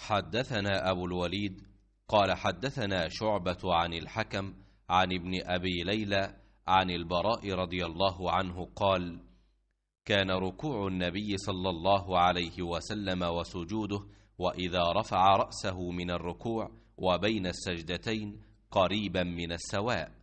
حدثنا أبو الوليد قال حدثنا شعبة عن الحكم عن ابن أبي ليلى عن البراء رضي الله عنه قال كان ركوع النبي صلى الله عليه وسلم وسجوده وإذا رفع رأسه من الركوع وبين السجدتين قريبا من السواء